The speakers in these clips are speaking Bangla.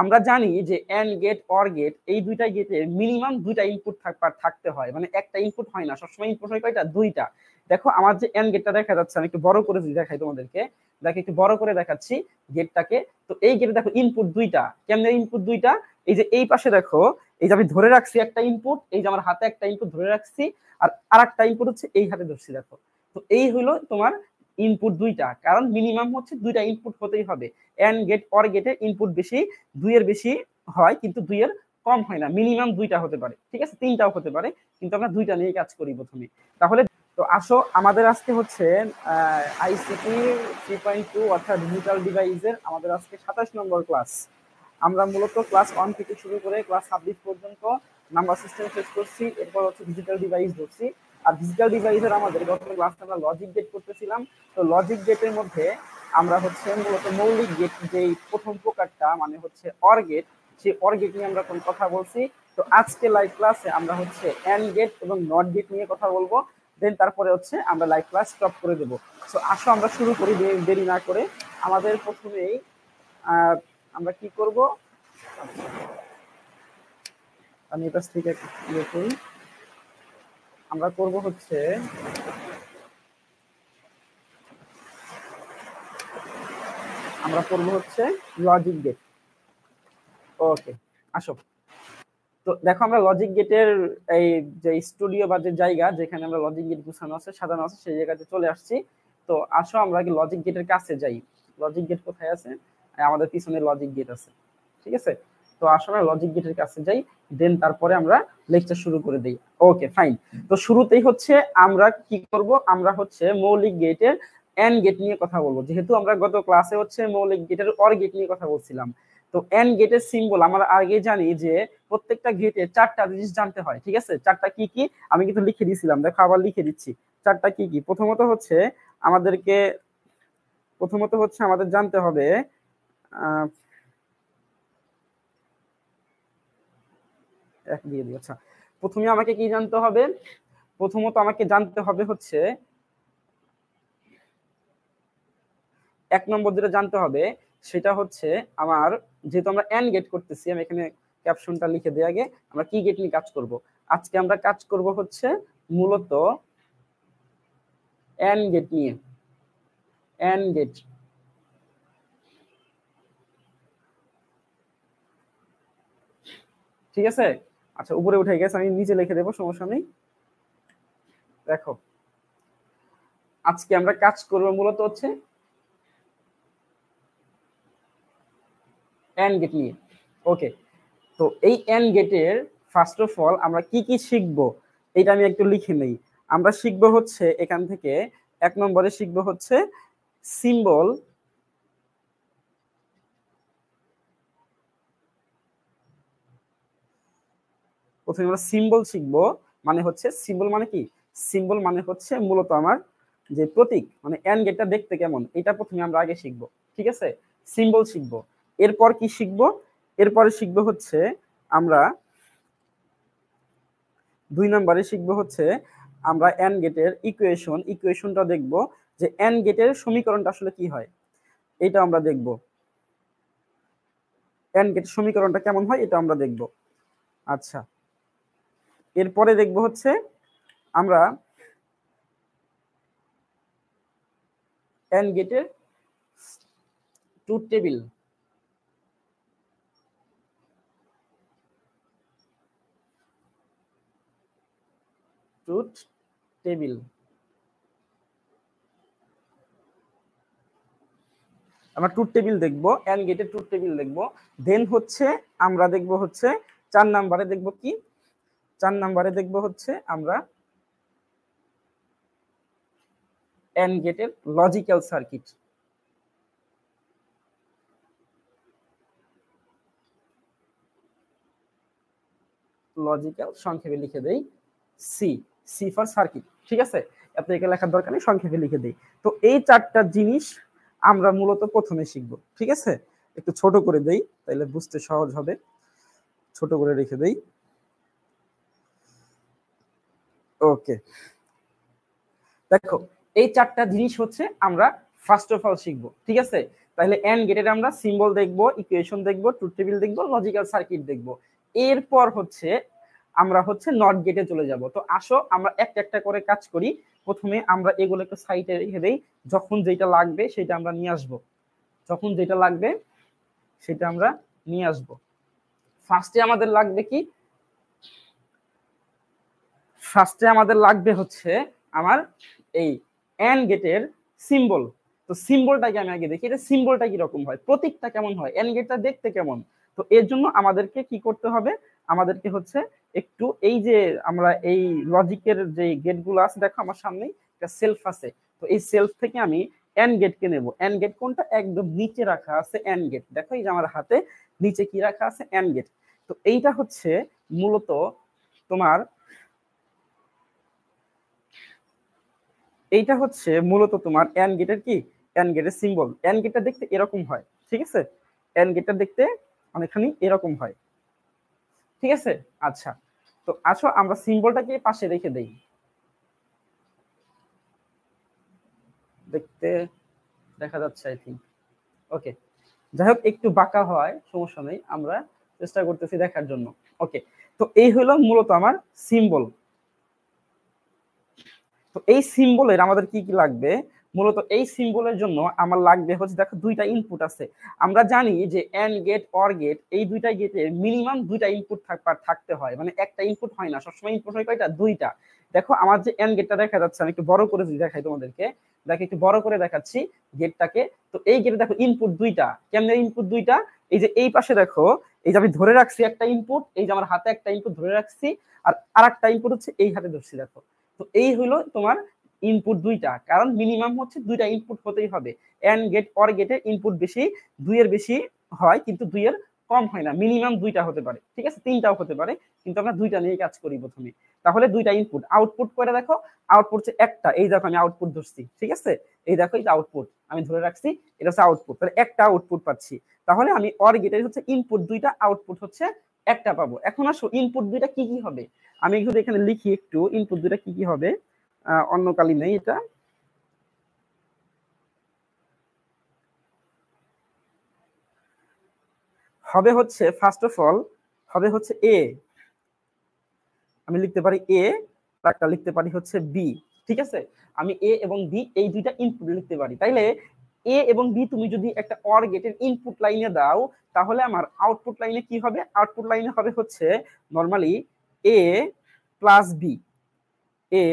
আমরা জানি যে এন্ড গেট অর গেট এই দুইটা গেটের মিনিমাম দুইটা ইনপুট থাকতে হয় মানে একটা ইনপুট হয় না সবসময় ইনপুট হয় কয়টা দুইটা দেখো আমার যে এন গেটটা দেখা যাচ্ছে আমি একটু বড় করে দেখাই তোমাদেরকে দেখো একটু বড় করে দেখাচ্ছি গেটটাকে তো এই গেটে দেখো ইনপুট দুইটা কেমনে ইনপুট দুইটা এই যে এই পাশে দেখো এই যে আমি ধরে রাখছি একটা ইনপুট এই যে আমার হাতে একটা ইনপুট ধরে রাখছি আর আর একটা ইনপুট হচ্ছে এই হাতে ধরছি দেখো তো এই হলো তোমার ইনপুট দুইটা কারণ মিনিমাম হচ্ছে দুইটা ইনপুট হতেই হবে এন্ড গেট অর গেটে ইনপুট বেশি দুইয়ের বেশি হয় কিন্তু দুইয়ের কম হয় না মিনিমাম দুইটা হতে পারে ঠিক আছে তিনটাও হতে পারে কিন্তু আমরা দুইটা নিয়ে কাজ করি প্রথমে তাহলে তো আসো আমাদের আজকে হচ্ছে আইসিটি থ্রি পয়েন্ট টু অর্থাৎ ডিজিটাল ডিভাইসের আমাদের আজকে সাতাশ নম্বর ক্লাস আমরা মূলত ক্লাস ওয়ান থেকে শুরু করে ক্লাস ছাব্বিশ পর্যন্ত নাম্বার সিস্টেম শেষ করছি এরপর হচ্ছে ডিজিটাল ডিভাইস ধরছি আর ডিজিটাল ডিভাইসের আমাদের গত ক্লাসে আমরা লজিক গেট করতেছিলাম তো লজিক গেটের মধ্যে আমরা হচ্ছে মূলত মৌলিক গেট যেই প্রথম প্রকারটা মানে হচ্ছে অর গেট সেই অর গেট নিয়ে আমরা কোন কথা বলছি তো আজকে লাইভ ক্লাসে আমরা হচ্ছে এন গেট এবং নট গেট নিয়ে কথা বলবো দেন তারপরে হচ্ছে আমরা লাইভ ক্লাস স্টপ করে দেবো সো আসো আমরা শুরু করি দেরি না করে আমাদের প্রথমেই আমরা কি করব আমি এটা থেকে ইয়ে করি আমরা করব হচ্ছে আমরা করব হচ্ছে লজিক গেট ওকে আসো তো দেখো আমরা লজিক গেটের এই যে স্টুডিও বা যে জায়গা যেখানে আমরা লজিক গেট গুছানো আছে সাজানো আছে সেই জায়গাতে চলে আসছি তো আসো আমরা কি লজিক গেটের কাছে যাই লজিক গেট কোথায় আছে আমাদের পিছনে লজিক গেট আছে ঠিক আছে তো আসলে লজিক গেটের কাছে যাই দেন তারপরে আমরা লেকচার শুরু করে দিই ওকে ফাইন তো শুরুতেই হচ্ছে আমরা কি করব আমরা হচ্ছে মৌলিক গেটের এন গেট নিয়ে কথা বলবো যেহেতু আমরা গত ক্লাসে হচ্ছে মৌলিক গেটের অর গেট নিয়ে কথা বলছিলাম তো এন গেটের সিম্বল আমরা আগে জানি যে প্রত্যেকটা গেটে চারটা জিনিস জানতে হয় ঠিক আছে চারটা কি কি আমি কিন্তু লিখে দিয়েছিলাম দেখো আবার লিখে দিচ্ছি চারটা কি কি প্রথমত হচ্ছে আমাদেরকে প্রথমত হচ্ছে আমাদের জানতে হবে আহ এক দিয়ে দিই আচ্ছা প্রথমে আমাকে কি জানতে হবে প্রথমত আমাকে জানতে হবে হচ্ছে এক নম্বর যেটা জানতে হবে সেটা হচ্ছে আমার যেহেতু আমরা এন গেট করতেছি আমি এখানে ক্যাপশনটা লিখে দেওয়া আগে আমরা কি গেট নিয়ে কাজ করব আজকে আমরা কাজ করব হচ্ছে মূলত এন গেট নিয়ে এন গেট ঠিক আছে আচ্ছা উপরে উঠে গেছে আমি নিচে লিখে দেবো সমস্যা নেই দেখো আজকে আমরা কাজ করবো মূলত হচ্ছে এন গেট নিয়ে ওকে তো এই এন গেটের ফার্স্ট অফ অল আমরা কি কি শিখবো এটা আমি একটু লিখে নেই আমরা শিখব হচ্ছে এখান থেকে এক নম্বরে শিখবো হচ্ছে সিম্বল প্রথমে আমরা সিম্বল শিখব মানে হচ্ছে সিম্বল মানে কি সিম্বল মানে হচ্ছে মূলত আমার যে প্রতীক মানে অ্যান্ড গেটটা দেখতে কেমন এটা প্রথমে আমরা আগে শিখব ঠিক আছে সিম্বল শিখব এরপর কি শিখব এরপরে শিখবো হচ্ছে আমরা দুই নম্বরে শিখব হচ্ছে আমরা অ্যান গেটের ইকুয়েশন ইকুয়েশনটা দেখব যে অ্যান গেটের সমীকরণটা আসলে কি হয় এটা আমরা দেখব অ্যান গেটের সমীকরণটা কেমন হয় এটা আমরা দেখব আচ্ছা এরপরে দেখব হচ্ছে আমরা অ্যান্ড গেটের ট্রুথ টেবিল ট্রুথ টেবিল আমরা ট্রুথ টেবিল দেখবো অ্যান্ড গেটের ট্রুথ টেবিল দেখবো দেন হচ্ছে আমরা দেখব হচ্ছে চার নাম্বারে দেখব কি চার নাম্বারে দেখব হচ্ছে আমরা এন গেটের লজিক্যাল সার্কিট লজিক্যাল সংক্ষেপে লিখে দেই সি সি ফর সার্কিট ঠিক আছে এত একে লেখার দরকার নেই সংক্ষেপে লিখে দেই তো এই চারটা জিনিস আমরা মূলত প্রথমে শিখব ঠিক আছে একটু ছোট করে দেই তাহলে বুঝতে সহজ হবে ছোট করে রেখে দেই ওকে দেখো এই চারটা জিনিস হচ্ছে আমরা ফার্স্ট অফ অল শিখব ঠিক আছে তাহলে এন্ড গেটের আমরা সিম্বল দেখব ইকুয়েশন দেখব ট্রুথ টেবিল দেখব লজিক্যাল সার্কিট দেখব এরপর হচ্ছে আমরা হচ্ছে নট গেটে চলে যাব তো আসো আমরা একটা একটা করে কাজ করি প্রথমে আমরা এগুলো একটু সাইটে রেখে দেই যখন যেটা লাগবে সেটা আমরা নিয়ে আসব যখন যেটা লাগবে সেটা আমরা নিয়ে আসব ফার্স্টে আমাদের লাগবে কি ফার্স্টে আমাদের লাগবে হচ্ছে আমার এই এন গেটের সিম্বল তো সিম্বলটাকে আমি আগে দেখি এটা সিম্বলটা রকম হয় প্রতীকটা কেমন হয় এন গেটটা দেখতে কেমন তো এর জন্য আমাদেরকে কি করতে হবে আমাদেরকে হচ্ছে একটু এই যে আমরা এই লজিকের যে গেটগুলো আছে দেখো আমার সামনেই একটা সেলফ আছে তো এই সেলফ থেকে আমি এন গেটকে নেব এন গেট কোনটা একদম নিচে রাখা আছে এন গেট দেখো এই যে আমার হাতে নিচে কি রাখা আছে এন গেট তো এইটা হচ্ছে মূলত তোমার এইটা হচ্ছে মূলত তোমার অ্যান গেটের কি অ্যান গেটের সিম্বল অ্যান গেটটা দেখতে এরকম হয় ঠিক আছে অ্যান গেটটা দেখতে অনেকখানি এরকম হয় ঠিক আছে আচ্ছা তো আসো আমরা সিম্বলটাকে পাশে রেখে দেই দেখতে দেখা যাচ্ছে আই থিঙ্ক ওকে যাই হোক একটু বাঁকা হয় সমস্যা নেই আমরা চেষ্টা করতেছি দেখার জন্য ওকে তো এই হলো মূলত আমার সিম্বল তো এই সিম্বলের আমাদের কি কি লাগবে মূলত এই সিম্বলের জন্য আমার লাগবে হচ্ছে দেখো দুইটা ইনপুট আছে আমরা জানি যে এন গেট অর গেট এই দুইটা গেটে মিনিমাম দুইটা ইনপুট থাকতে হয় মানে একটা ইনপুট হয় না সবসময় ইনপুট হয় কয়টা দুইটা দেখো আমার যে এন গেটটা দেখা যাচ্ছে আমি একটু বড় করে দেখাই তোমাদেরকে দেখো একটু বড় করে দেখাচ্ছি গেটটাকে তো এই গেটে দেখো ইনপুট দুইটা কেমন ইনপুট দুইটা এই যে এই পাশে দেখো এই যে আমি ধরে রাখছি একটা ইনপুট এই যে আমার হাতে একটা ইনপুট ধরে রাখছি আর আর একটা ইনপুট হচ্ছে এই হাতে ধরছি দেখো তো এই হলো তোমার ইনপুট দুইটা কারণ মিনিমাম হচ্ছে দুইটা ইনপুট হতেই হবে অ্যান্ড গেট অর গেটের ইনপুট বেশি দুইয়ের বেশি হয় কিন্তু দুইয়ের কম হয় না মিনিমাম দুইটা হতে পারে ঠিক আছে তিনটাও হতে পারে কিন্তু আমরা দুইটা নিয়ে কাজ করি প্রথমে তাহলে দুইটা ইনপুট আউটপুট করে দেখো আউটপুট হচ্ছে একটা এই দেখো আমি আউটপুট ধরছি ঠিক আছে এই দেখো এই আউটপুট আমি ধরে রাখছি এটা হচ্ছে আউটপুট তাহলে একটা আউটপুট পাচ্ছি তাহলে আমি অর গেটের হচ্ছে ইনপুট দুইটা আউটপুট হচ্ছে একটা পাবো এখন আসো ইনপুট দুইটা কি কি হবে আমি যদি এখানে লিখি একটু ইনপুট দুইটা কি কি হবে অন্য নেই এটা হবে হচ্ছে ফার্স্ট অফ অল হবে হচ্ছে এ আমি লিখতে পারি এ একটা লিখতে পারি হচ্ছে বি ঠিক আছে আমি এ এবং বি এই দুইটা ইনপুট লিখতে পারি তাইলে এ এবং বি তুমি যদি একটা অর গেটের ইনপুট লাইনে দাও তাহলে আমার আউটপুট লাইনে কি হবে আউটপুট লাইনে হবে হচ্ছে normally A plus B A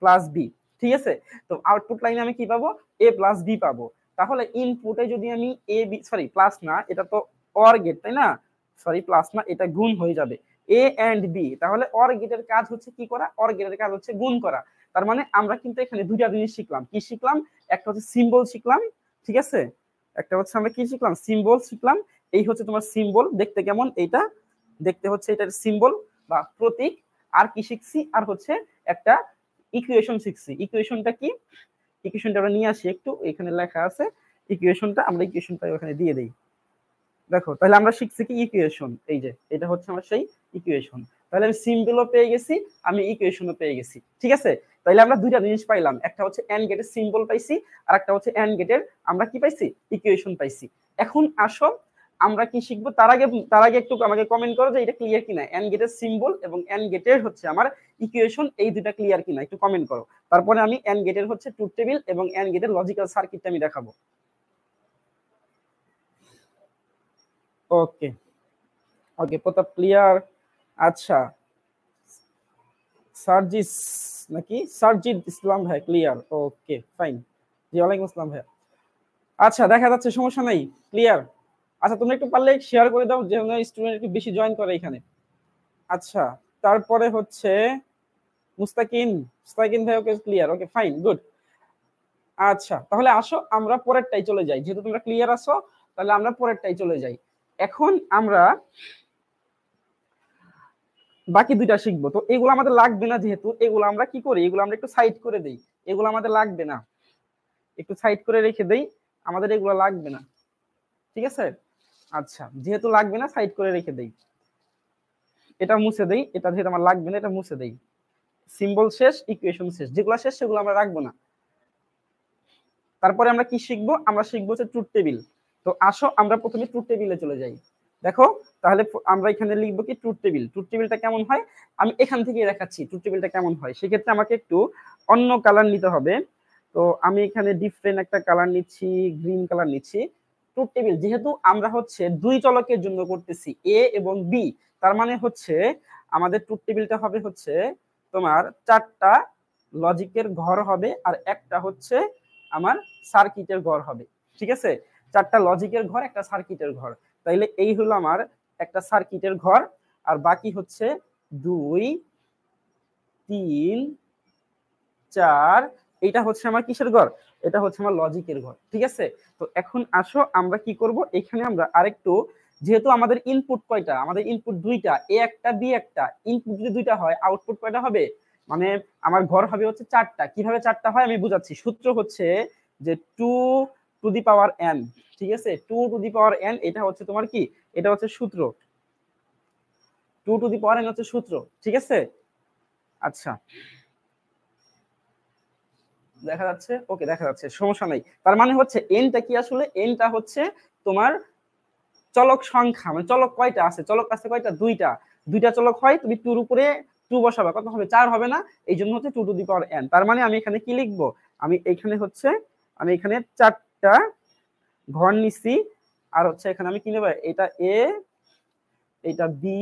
plus B ঠিক আছে তো আউটপুট লাইনে আমি কি পাবো এ প্লাস বি পাবো তাহলে ইনপুটে যদি আমি এ বি সরি প্লাস না এটা তো অর গেট তাই না সরি প্লাস না এটা গুণ হয়ে যাবে এ অ্যান্ড বি তাহলে অর গেটের কাজ হচ্ছে কি করা অর গেটের কাজ হচ্ছে গুণ করা তার মানে আমরা কিন্তু এখানে দুইটা জিনিস শিখলাম কি শিখলাম একটা হচ্ছে সিম্বল শিখলাম ঠিক আছে একটা হচ্ছে আমরা কি শিখলাম সিম্বল শিখলাম এই হচ্ছে তোমার সিম্বল দেখতে কেমন এইটা দেখতে হচ্ছে এটার সিম্বল বা প্রতীক আর কি শিখছি আর হচ্ছে একটা ইকুয়েশন শিখছি ইকুয়েশনটা কি ইকুয়েশনটা আমরা নিয়ে আসি একটু এখানে লেখা আছে ইকুয়েশনটা আমরা ইকুয়েশনটা ওখানে দিয়ে দেই দেখো তাহলে আমরা শিখছি কি ইকুয়েশন এই যে এটা হচ্ছে আমার সেই ইকুয়েশন তাহলে আমি সিম্বলও পেয়ে গেছি আমি ইকুয়েশনও পেয়ে গেছি ঠিক আছে তাইলে আমরা দুইটা জিনিস পাইলাম একটা হচ্ছে এন গেটের সিম্বল পাইছি আর একটা হচ্ছে এন গেটের আমরা কি পাইছি ইকুয়েশন পাইছি এখন আসো আমরা কি শিখবো তার আগে তার আগে একটু আমাকে কমেন্ট করো যে এটা ক্লিয়ার কিনা এন গেটের সিম্বল এবং এন গেটের হচ্ছে আমার ইকুয়েশন এই দুটা ক্লিয়ার কিনা একটু কমেন্ট করো তারপরে আমি এন গেটের হচ্ছে ট্রুথ টেবিল এবং এন গেটের লজিক্যাল সার্কিটটা আমি দেখাবো ওকে ওকে প্রতাপ ক্লিয়ার আচ্ছা সার্জিস নাকি সারজিদ ইসলাম ভাই ক্লিয়ার ওকে ফাইন জি ওয়ালাইকুম আসসালাম ভাই আচ্ছা দেখা যাচ্ছে সমস্যা নাই ক্লিয়ার আচ্ছা তোমরা একটু পারলে শেয়ার করে দাও যেন স্টুডেন্ট একটু বেশি জয়েন করে এখানে আচ্ছা তারপরে হচ্ছে মুস্তাকিন মুস্তাকিন ভাই okay clear okay fine good আচ্ছা তাহলে আসো আমরা পরেরটাই চলে যাই যেহেতু তোমরা ক্লিয়ার আসো তাহলে আমরা পরেরটাই চলে যাই এখন আমরা বাকি দুইটা শিখবো তো এগুলো আমাদের লাগবে না যেহেতু এগুলো আমরা কি করি এগুলো আমরা একটু সাইড করে দেই এগুলো আমাদের লাগবে না একটু সাইড করে রেখে দেই আমাদের এগুলো লাগবে না ঠিক আছে আচ্ছা যেহেতু লাগবে না সাইড করে রেখে দেই এটা মুছে দেই এটা যেহেতু আমার লাগবে না এটা মুছে দেই সিম্বল শেষ ইকুয়েশন শেষ যেগুলো শেষ সেগুলো আমরা রাখবো না তারপরে আমরা কি শিখবো আমরা শিখবো হচ্ছে ট্রুথ টেবিল তো আসো আমরা প্রথমে ট্রুথ টেবিলে চলে যাই দেখো তাহলে আমরা এখানে লিখবো কি ট্রুথ টেবিল ট্রুথ টেবিলটা কেমন হয় আমি এখান থেকেই দেখাচ্ছি ট্রুথ টেবিলটা কেমন হয় সেক্ষেত্রে আমাকে একটু অন্য কালার নিতে হবে তো আমি এখানে ডিফারেন্ট একটা কালার নিচ্ছি গ্রিন কালার নিচ্ছি ট্রুথ টেবিল যেহেতু আমরা হচ্ছে দুই চলকের জন্য করতেছি এ এবং বি তার মানে হচ্ছে আমাদের ট্রুথ টেবিলটা হবে হচ্ছে তোমার চারটা লজিকের ঘর হবে আর একটা হচ্ছে আমার সার্কিটের ঘর হবে ঠিক আছে চারটা লজিকের ঘর একটা সার্কিটের ঘর তাইলে এই হলো আমার একটা সার্কিটের ঘর আর বাকি হচ্ছে দুই তিন চার এটা হচ্ছে আমার কিসের ঘর এটা হচ্ছে আমার লজিকের ঘর ঠিক আছে তো এখন আসো আমরা কি করব এখানে আমরা আরেকটু যেহেতু আমাদের ইনপুট কয়টা আমাদের ইনপুট দুইটা এ একটা বি একটা ইনপুট যদি দুইটা হয় আউটপুট কয়টা হবে মানে আমার ঘর হবে হচ্ছে চারটা কিভাবে চারটা হয় আমি বুঝাচ্ছি সূত্র হচ্ছে যে two to the power n ঠিক আছে two to the power n এটা হচ্ছে তোমার কি এটা হচ্ছে সূত্র two to the power n হচ্ছে সূত্র ঠিক আছে আচ্ছা দেখা যাচ্ছে ওকে দেখা যাচ্ছে সমস্যা নাই তার মানে হচ্ছে এনটা কি আসলে এনটা হচ্ছে তোমার চলক সংখ্যা মানে চলক কয়টা আছে চলক আছে কয়টা দুইটা দুইটা চলক হয় তুমি টুর উপরে টু বসাবে কত হবে চার হবে না এই জন্য হচ্ছে two to the power n তার মানে আমি এখানে কি লিখবো আমি এখানে হচ্ছে আমি এখানে চার একটা ঘর নিছি আর হচ্ছে এখানে আমি কি নেব এটা এ এটা বি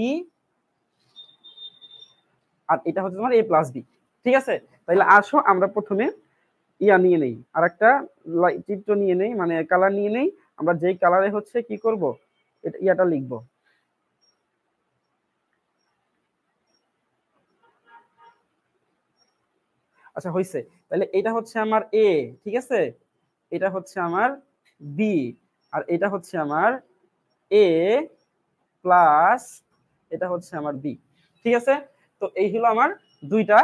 আর এটা হচ্ছে তোমার এ প্লাস বি ঠিক আছে তাহলে আসো আমরা প্রথমে ইয়া নিয়ে নেই আর একটা চিত্র নিয়ে নেই মানে কালার নিয়ে নেই আমরা যেই কালারে হচ্ছে কি করব এটা ইয়াটা লিখবো আচ্ছা হইছে তাহলে এটা হচ্ছে আমার এ ঠিক আছে এটা হচ্ছে আমার বি আর এটা হচ্ছে আমার এ প্লাস এটা হচ্ছে আমার বি ঠিক আছে তো এই হলো আমার দুইটা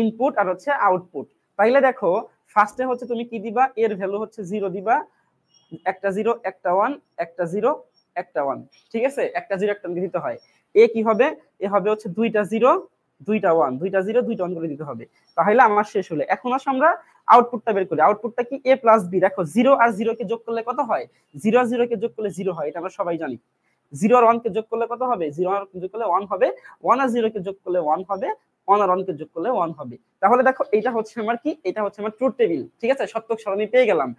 ইনপুট আর হচ্ছে আউটপুট তাইলে দেখো ফার্স্টে হচ্ছে তুমি কি দিবা এর ভ্যালু হচ্ছে জিরো দিবা একটা জিরো একটা ওয়ান একটা জিরো একটা ওয়ান ঠিক আছে একটা জিরো একটা দিতে হয় এ কি হবে এ হবে হচ্ছে দুইটা জিরো দুইটা ওয়ান দুইটা জিরো দুইটা ওয়ান করে দিতে হবে তাহলে আমার শেষ হলে এখন আসো আমরা আউটপুটটা বের করি আউটপুটটা কি এ প্লাস বি দেখো জিরো আর জিরো কে যোগ করলে কত হয় জিরো আর জিরো কে যোগ করলে জিরো হয় এটা আমরা সবাই জানি জিরো আর ওয়ান কে যোগ করলে কত হবে জিরো আর যোগ করলে ওয়ান হবে ওয়ান আর জিরো কে যোগ করলে ওয়ান হবে ওয়ান আর ওয়ানকে যোগ করলে ওয়ান হবে তাহলে দেখো এটা হচ্ছে আমার কি এটা হচ্ছে আমার ট্রুথ টেবিল ঠিক আছে সত্যক সরণি পেয়ে গেলাম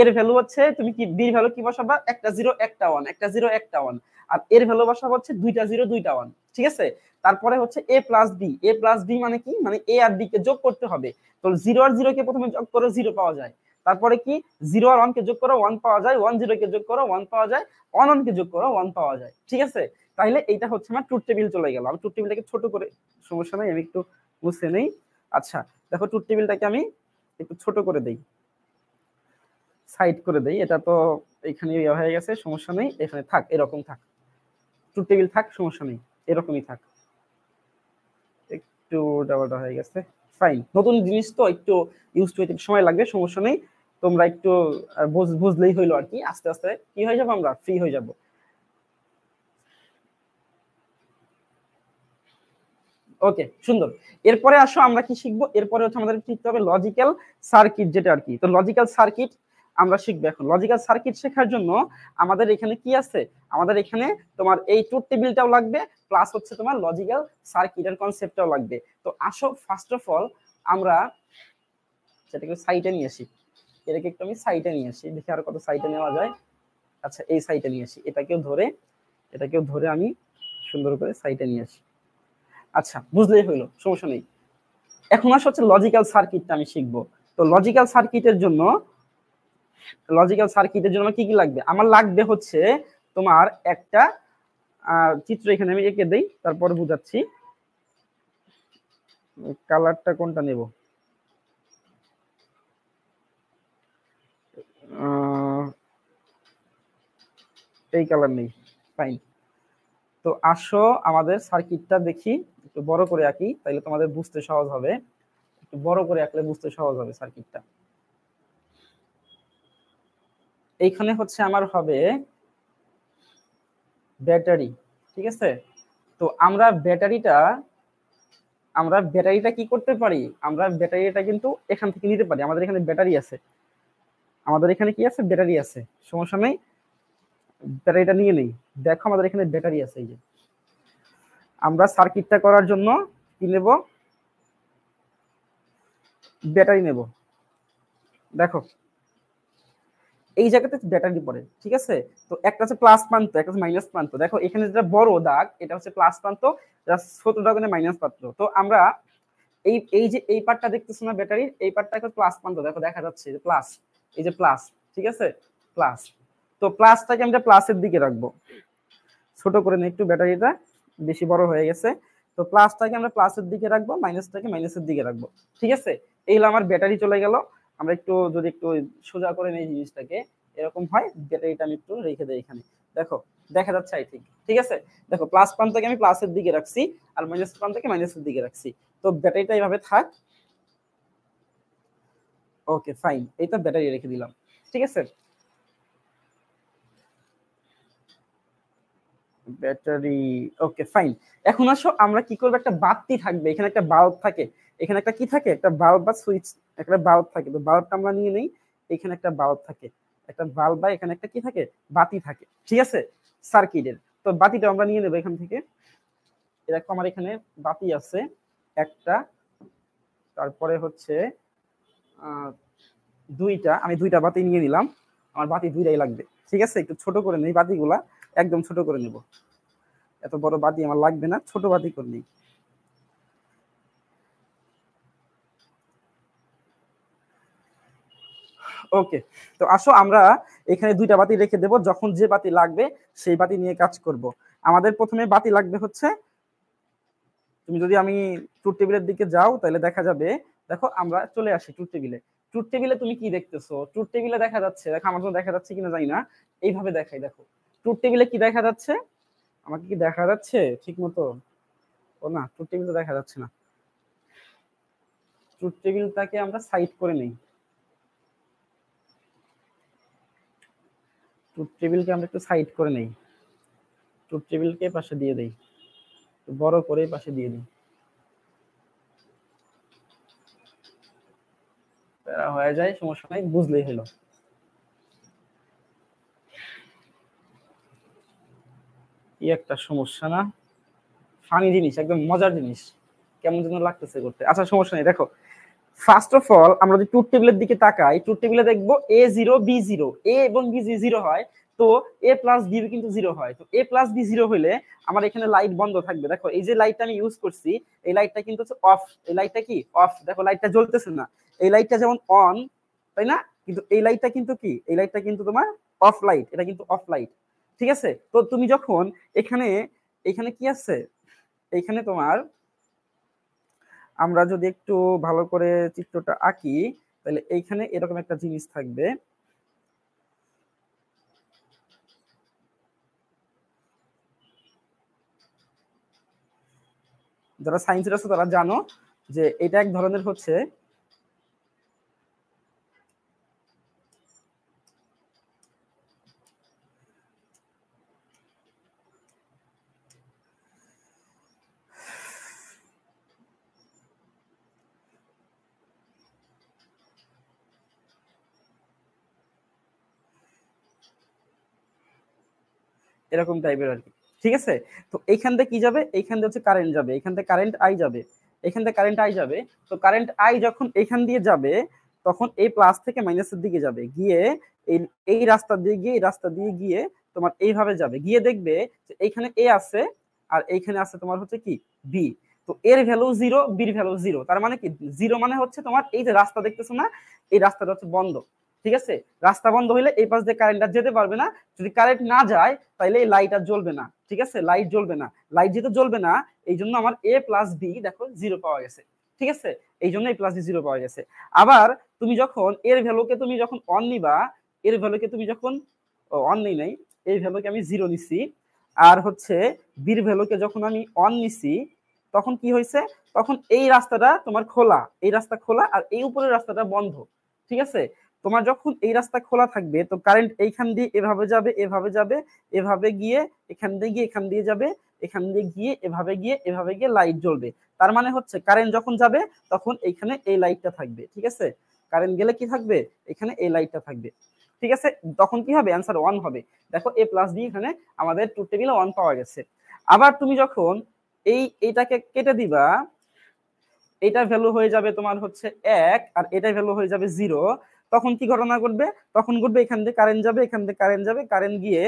এর ভ্যালু হচ্ছে তুমি কি বি ভ্যালু কি বসাবা একটা জিরো একটা ওয়ান একটা জিরো একটা ওয়ান আর এর ভ্যালু বসাবা হচ্ছে দুইটা জিরো দুইটা ওয়ান ঠিক আছে তারপরে হচ্ছে A plus B A plus B মানে কি মানে এ আর বি কে যোগ করতে হবে তো জিরো আর জিরো কে প্রথমে যোগ করে জিরো পাওয়া যায় তারপরে কি জিরো আর ওয়ান কে যোগ করো ওয়ান পাওয়া যায় ওয়ান জিরো কে যোগ করো ওয়ান পাওয়া যায় ওয়ান ওয়ান কে যোগ করো ওয়ান পাওয়া যায় ঠিক আছে তাহলে এইটা হচ্ছে আমার ট্রুথ টেবিল চলে গেল আমি ট্রুথ টেবিলটাকে ছোট করে সমস্যা নাই আমি একটু মুছে নেই আচ্ছা দেখো ট্রুথ টেবিলটাকে আমি একটু ছোট করে দেই সাইড করে দেই এটা তো এখানে ইয়ে হয়ে গেছে সমস্যা নেই এখানে থাক এরকম থাক ট্রুথ টেবিল থাক সমস্যা নেই এরকমই থাক একটু ডাবাটা হয়ে গেছে ফাইন নতুন জিনিস তো একটু ইউজ টু হইতে সময় লাগবে সমস্যা নেই তোমরা একটু বুঝলেই হইলো আর কি আস্তে আস্তে কি হয়ে যাবো আমরা ফ্রি হয়ে যাবো ওকে সুন্দর এরপরে আসো আমরা কি শিখবো এরপরে হচ্ছে আমাদের শিখতে হবে লজিক্যাল সার্কিট যেটা আর কি তো লজিক্যাল সার্কিট আমরা শিখবো এখন লজিক্যাল সার্কিট শেখার জন্য আমাদের এখানে কি আছে আমাদের এখানে তোমার এই ট্রুথ টেবিলটাও লাগবে প্লাস হচ্ছে তোমার লজিক্যাল সার্কিটের কনসেপ্টটাও লাগবে তো আসো ফার্স্ট অফ অল আমরা সেটাকে সাইটে নিয়ে আসি এটাকে একটু আমি সাইটে নিয়ে আসি দেখি আর কত সাইটে নেওয়া যায় আচ্ছা এই সাইটে নিয়ে আসি এটাকেও ধরে এটাকেও ধরে আমি সুন্দর করে সাইটে নিয়ে আসি আচ্ছা বুঝলেই হইলো সমস্যা নেই এখন আসলে হচ্ছে লজিক্যাল সার্কিটটা আমি শিখবো তো লজিক্যাল সার্কিটের জন্য লজিক্যাল সার্কিটের জন্য কি কি লাগবে আমার লাগবে হচ্ছে তোমার একটা চিত্র এখানে আমি এঁকে দেই তারপরে বুঝাচ্ছি কালারটা কোনটা নেব এই কালার নেই ফাইন তো আসো আমাদের সার্কিটটা দেখি একটু বড় করে আঁকি তাহলে তোমাদের বুঝতে সহজ হবে একটু বড় করে আঁকলে বুঝতে সহজ হবে সার্কিটটা এইখানে হচ্ছে আমার হবে ব্যাটারি ঠিক আছে তো আমরা ব্যাটারিটা আমরা ব্যাটারিটা কি করতে পারি আমরা ব্যাটারিটা কিন্তু এখান থেকে নিতে পারি আমাদের এখানে ব্যাটারি আছে আমাদের এখানে কি আছে ব্যাটারি আছে সমস্যা নেই ব্যাটারিটা নিয়ে নেই দেখো আমাদের এখানে ব্যাটারি আছে এই যে আমরা সার্কিটটা করার জন্য কি নেব ব্যাটারি নেব দেখো এই জায়গাতে ব্যাটারি পড়ে ঠিক আছে তো একটা হচ্ছে প্লাস প্রান্ত একটা মাইনাস প্রান্ত দেখো এখানে যেটা বড় দাগ এটা হচ্ছে প্লাস প্রান্ত ছোট দাগ মানে মাইনাস প্রান্ত তো আমরা এই এই যে এই পার্টটা দেখতেছো না ব্যাটারি এই পার্টটাকে প্লাস প্রান্ত দেখো দেখা যাচ্ছে যে প্লাস এই যে প্লাস ঠিক আছে প্লাস তো প্লাসটাকে আমরা প্লাসের দিকে রাখবো ছোট করে নিই একটু ব্যাটারিটা বেশি বড় হয়ে গেছে তো প্লাসটাকে আমরা প্লাসের দিকে রাখবো মাইনাসটাকে মাইনাসের দিকে রাখবো ঠিক আছে এইগুলো আমার ব্যাটারি চলে গেল আমরা একটু যদি একটু সোজা করে নেই জিনিসটাকে এরকম হয় ব্যাটারিটা আমি একটু রেখে দেয় এখানে দেখো দেখা যাচ্ছে আই থিঙ্ক ঠিক আছে দেখো প্লাস প্রান্তকে আমি প্লাসের দিকে রাখছি আর মাইনাস প্রান্তকে মাইনাসের দিকে রাখছি তো ব্যাটারিটা এইভাবে থাক ওকে ফাইন এইটা ব্যাটারি রেখে দিলাম ঠিক আছে ব্যাটারি ওকে ফাইন এখন আসো আমরা কি করবো একটা বাতি থাকবে এখানে একটা বাল্ব থাকে এখানে একটা কি থাকে একটা বাল্ব বা সুইচ একটা বাল্ব থাকে তো বাল্বটা আমরা নিয়ে নেই এখানে একটা বাল্ব থাকে একটা বাল্ব বা এখানে একটা কি থাকে বাতি থাকে ঠিক আছে সার্কিটের তো বাতিটা আমরা নিয়ে নেবো এখান থেকে এরকম আমার এখানে বাতি আছে একটা তারপরে হচ্ছে দুইটা আমি দুইটা বাতি নিয়ে নিলাম আমার বাতি দুইটাই লাগবে ঠিক আছে একটু ছোট করে নেই বাতিগুলা একদম ছোট করে নেব এত বড় বাতি আমার লাগবে না ছোট বাতি করে নিই ওকে তো আসো আমরা এখানে দুইটা বাতি রেখে দেব যখন যে বাতি লাগবে সেই বাতি নিয়ে কাজ করব আমাদের প্রথমে বাতি লাগবে হচ্ছে তুমি যদি আমি ট্রুথ টেবিলের দিকে যাও তাহলে দেখা যাবে দেখো আমরা চলে আসি ট্রুথ টেবিলে ট্রুথ টেবিলে তুমি কি দেখতেছো ট্রুথ টেবিলে দেখা যাচ্ছে দেখো আমার জন্য দেখা যাচ্ছে কিনা জানি না এইভাবে দেখাই দেখো ট্রুথ টেবিলে কি দেখা যাচ্ছে আমাকে কি দেখা যাচ্ছে ঠিক মতো ও না ট্রুথ টেবিল তো দেখা যাচ্ছে না ট্রুথ টেবিলটাকে আমরা সাইড করে নেই ট্রুথ টেবিলকে আমরা একটু সাইড করে নেই ট্রুথ টেবিলকে পাশে দিয়ে দেই বড় করে পাশে দিয়ে দিই প্যারা হয়ে যায় সমস্যা নাই বুঝলেই হলো ই একটা সমস্যা না ফানি জিনিস একদম মজার জিনিস কেমন যেন লাগতেছে করতে আচ্ছা সমস্যা নেই দেখো ফার্স্ট অফ অল আমরা যদি ট্রুথ টেবিলের দিকে তাকাই ট্রুথ টেবিলে দেখবো A zero B zero A এবং বি জিরো হয় তো এ প্লাস বি কিন্তু জিরো হয় তো এ প্লাস বি জিরো হলে আমার এখানে লাইট বন্ধ থাকবে দেখো এই যে লাইটটা আমি ইউজ করছি এই লাইটটা কিন্তু হচ্ছে অফ এই লাইটটা কি অফ দেখো লাইটটা জ্বলতেছে না এই লাইটটা যেমন অন তাই না কিন্তু এই লাইটটা কিন্তু কি এই লাইটটা কিন্তু তোমার অফ লাইট এটা কিন্তু অফ লাইট ঠিক আছে তো তুমি যখন এখানে এখানে কি আছে এখানে তোমার আমরা যদি একটু ভালো করে চিত্রটা আঁকি তাহলে এইখানে এরকম একটা জিনিস থাকবে যারা সায়েন্সের আছে তারা জানো যে এটা এক ধরনের হচ্ছে এরকম টাইপের আর কি ঠিক আছে তো এইখান থেকে কি যাবে এইখান থেকে হচ্ছে কারেন্ট যাবে এখান থেকে কারেন্ট আই যাবে এখান থেকে কারেন্ট আই যাবে তো কারেন্ট আই যখন এইখান দিয়ে যাবে তখন এই প্লাস থেকে মাইনাসের দিকে যাবে গিয়ে এই এই রাস্তা দিয়ে গিয়ে এই রাস্তা দিয়ে গিয়ে তোমার এইভাবে যাবে গিয়ে দেখবে যে এইখানে এ আছে আর এইখানে আছে তোমার হচ্ছে কি বি তো এর ভ্যালু জিরো বির ভ্যালু জিরো তার মানে কি জিরো মানে হচ্ছে তোমার এই যে রাস্তা দেখতেছো না এই রাস্তাটা হচ্ছে বন্ধ ঠিক আছে রাস্তা বন্ধ হইলে এই পাশ দিয়ে কারেন্টটা যেতে পারবে না যদি কারেন্ট না যায় তাহলে এই লাইট আর জ্বলবে না ঠিক আছে লাইট জ্বলবে না লাইট যেহেতু জ্বলবে না এই জন্য আমার এ প্লাস বি দেখো জিরো পাওয়া গেছে ঠিক আছে এই জন্য এই প্লাস বি জিরো পাওয়া গেছে আবার তুমি যখন এর ভ্যালুকে তুমি যখন অন নিবা এর ভ্যালুকে তুমি যখন অন নেই নাই এই ভ্যালুকে আমি জিরো নিছি আর হচ্ছে বির ভ্যালুকে যখন আমি অন নিছি তখন কি হয়েছে তখন এই রাস্তাটা তোমার খোলা এই রাস্তা খোলা আর এই উপরের রাস্তাটা বন্ধ ঠিক আছে তোমার যখন এই রাস্তা খোলা থাকবে তো কারেন্ট এইখান দিয়ে এভাবে যাবে এভাবে যাবে এভাবে গিয়ে এখান দিয়ে গিয়ে এখান দিয়ে যাবে এখান দিয়ে গিয়ে এভাবে গিয়ে এভাবে গিয়ে লাইট জ্বলবে তার মানে হচ্ছে কারেন্ট যখন যাবে তখন এইখানে এই লাইটটা থাকবে ঠিক আছে কারেন্ট গেলে কি থাকবে এখানে এই লাইটটা থাকবে ঠিক আছে তখন কি হবে অ্যান্সার ওয়ান হবে দেখো এ প্লাস ডি এখানে আমাদের টু টেবিল ওয়ান পাওয়া গেছে আবার তুমি যখন এই এটাকে কেটে দিবা এটা ভ্যালু হয়ে যাবে তোমার হচ্ছে এক আর এটা ভ্যালু হয়ে যাবে জিরো তখন কি ঘটনা ঘটবে তখন ঘটবে এখান থেকে কারেন্ট যাবে এখান থেকে কারেন্ট যাবে কারেন্ট গিয়ে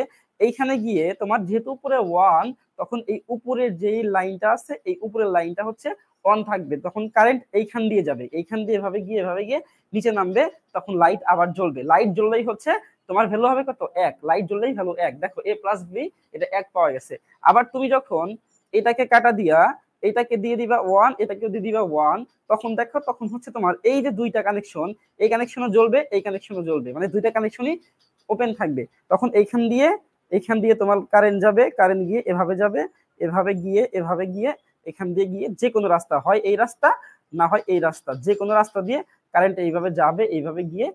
এইখানে গিয়ে তোমার যেহেতু উপরে ওয়ান তখন এই উপরের যেই লাইনটা আছে এই উপরের লাইনটা হচ্ছে অন থাকবে তখন কারেন্ট এইখান দিয়ে যাবে এইখান দিয়ে এভাবে গিয়ে এভাবে গিয়ে নিচে নামবে তখন লাইট আবার জ্বলবে লাইট জ্বললেই হচ্ছে তোমার ভ্যালু হবে কত এক লাইট জ্বললেই ভ্যালু এক দেখো এ প্লাস বি এটা এক পাওয়া গেছে আবার তুমি যখন এটাকে কাটা দিয়া এটাকে দিয়ে দিবা ওয়ান এটাকেও দিয়ে দিবা ওয়ান তখন দেখো তখন হচ্ছে তোমার এই যে দুইটা কানেকশন এই কানেকশনও জ্বলবে এই কানেকশনও জ্বলবে মানে দুইটা কানেকশনই ওপেন থাকবে তখন এইখান দিয়ে এইখান দিয়ে তোমার কারেন্ট যাবে কারেন্ট গিয়ে এভাবে যাবে এভাবে গিয়ে এভাবে গিয়ে এখান দিয়ে গিয়ে যে কোনো রাস্তা হয় এই রাস্তা না হয় এই রাস্তা যে কোনো রাস্তা দিয়ে কারেন্ট এইভাবে যাবে এইভাবে গিয়ে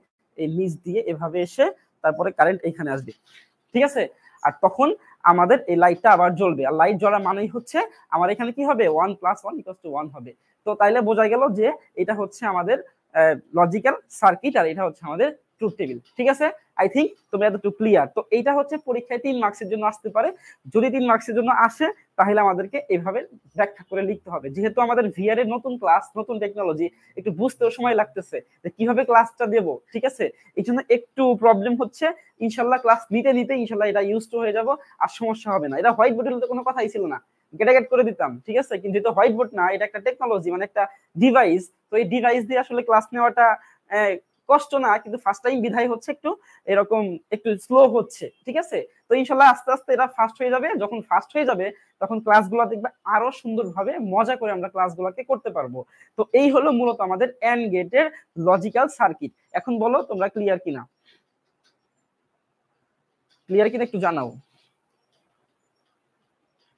এই নিচ দিয়ে এভাবে এসে তারপরে কারেন্ট এইখানে আসবে ঠিক আছে আর তখন আমাদের এই লাইটটা আবার জ্বলবে আর লাইট জ্বলা মানেই হচ্ছে আমার এখানে কি হবে one plus one equals to one হবে তো তাইলে বোঝা গেল যে এটা হচ্ছে আমাদের লজিক্যাল সার্কিট আর এটা হচ্ছে আমাদের ট্রুথ টেবিল ঠিক আছে আই থিঙ্ক তোমরা এতটুকু ক্লিয়ার তো এইটা হচ্ছে পরীক্ষায় তিন মার্কসের জন্য আসতে পারে যদি তিন মার্কসের জন্য আসে তাহলে আমাদেরকে এভাবে ব্যাখ্যা করে লিখতে হবে যেহেতু আমাদের ভিআর এর নতুন ক্লাস নতুন টেকনোলজি একটু বুঝতেও সময় লাগতেছে যে কিভাবে ক্লাসটা দেব ঠিক আছে এই জন্য একটু প্রবলেম হচ্ছে ইনশাল্লাহ ক্লাস নিতে নিতে ইনশাল্লাহ এটা ইউজ হয়ে যাব আর সমস্যা হবে না এটা হোয়াইট বোর্ডের মধ্যে কোনো কথাই ছিল না গেটা গেট করে দিতাম ঠিক আছে কিন্তু এটা হোয়াইট বোর্ড না এটা একটা টেকনোলজি মানে একটা ডিভাইস তো এই ডিভাইস দিয়ে আসলে ক্লাস নেওয়াটা কষ্ট না কিন্তু ফার্স্ট টাইম বিধায় হচ্ছে একটু এরকম একটু স্লো হচ্ছে ঠিক আছে তো ইনশাল্লাহ আস্তে আস্তে এরা ফার্স্ট হয়ে যাবে যখন ফার্স্ট হয়ে যাবে তখন ক্লাসগুলো দেখবে আরো সুন্দরভাবে মজা করে আমরা ক্লাসগুলোকে করতে পারবো তো এই হলো মূলত আমাদের অ্যান্ড গেটের লজিক্যাল সার্কিট এখন বলো তোমরা ক্লিয়ার কিনা ক্লিয়ার কিনা একটু জানাও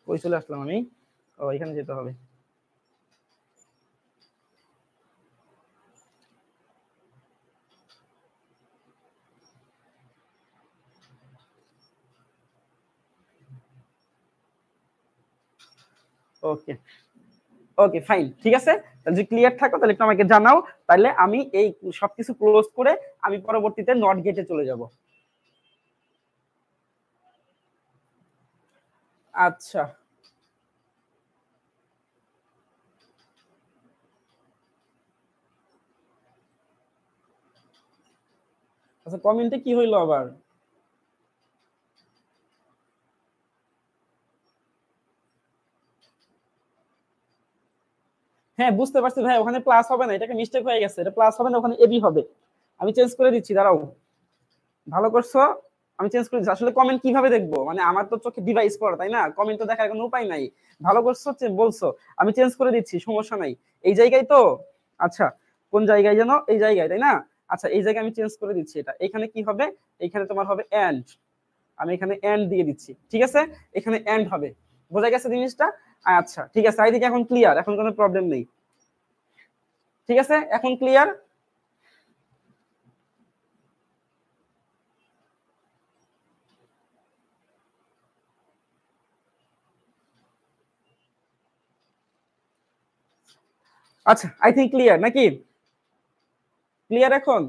কই চলে আসলাম আমি ও এখানে যেতে হবে ওকে ওকে ফাইন ঠিক আছে যদি ক্লিয়ার থাকো তাহলে একটু আমাকে জানাও তাহলে আমি এই সবকিছু ক্লোজ করে আমি পরবর্তীতে নট গেটে চলে যাব আচ্ছা আচ্ছা কমেন্টে কি হইলো আবার হ্যাঁ বুঝতে পারছি ভাই ওখানে প্লাস হবে না এটাকে মিস্টেক হয়ে গেছে এটা প্লাস হবে না ওখানে এবি হবে আমি চেঞ্জ করে দিচ্ছি দাঁড়াও ভালো করছো আমি চেঞ্জ করে দিচ্ছি আসলে কমেন্ট কিভাবে দেখবো মানে আমার তো চোখে ডিভাইস পড়া তাই না কমেন্ট তো দেখার কোনো উপায় নাই ভালো করছো বলছো আমি চেঞ্জ করে দিচ্ছি সমস্যা নাই এই জায়গায় তো আচ্ছা কোন জায়গায় যেন এই জায়গায় তাই না আচ্ছা এই জায়গায় আমি চেঞ্জ করে দিচ্ছি এটা এখানে কি হবে এখানে তোমার হবে এন্ড আমি এখানে এন্ড দিয়ে দিচ্ছি ঠিক আছে এখানে এন্ড হবে বোঝা গেছে জিনিসটা আচ্ছা ঠিক আছে চারিদিকে এখন ক্লিয়ার এখন কোনো প্রবলেম নেই ঠিক আছে এখন ক্লিয়ার আচ্ছা আই থিঙ্ক ক্লিয়ার নাকি ক্লিয়ার এখন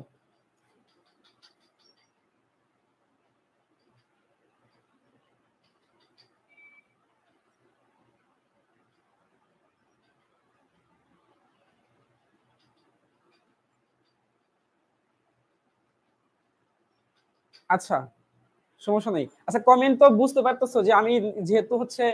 আচ্ছা সমস্যা নেই আচ্ছা কমেন্ট তো বুঝতে পারতেছো যে আমি যেহেতু হচ্ছে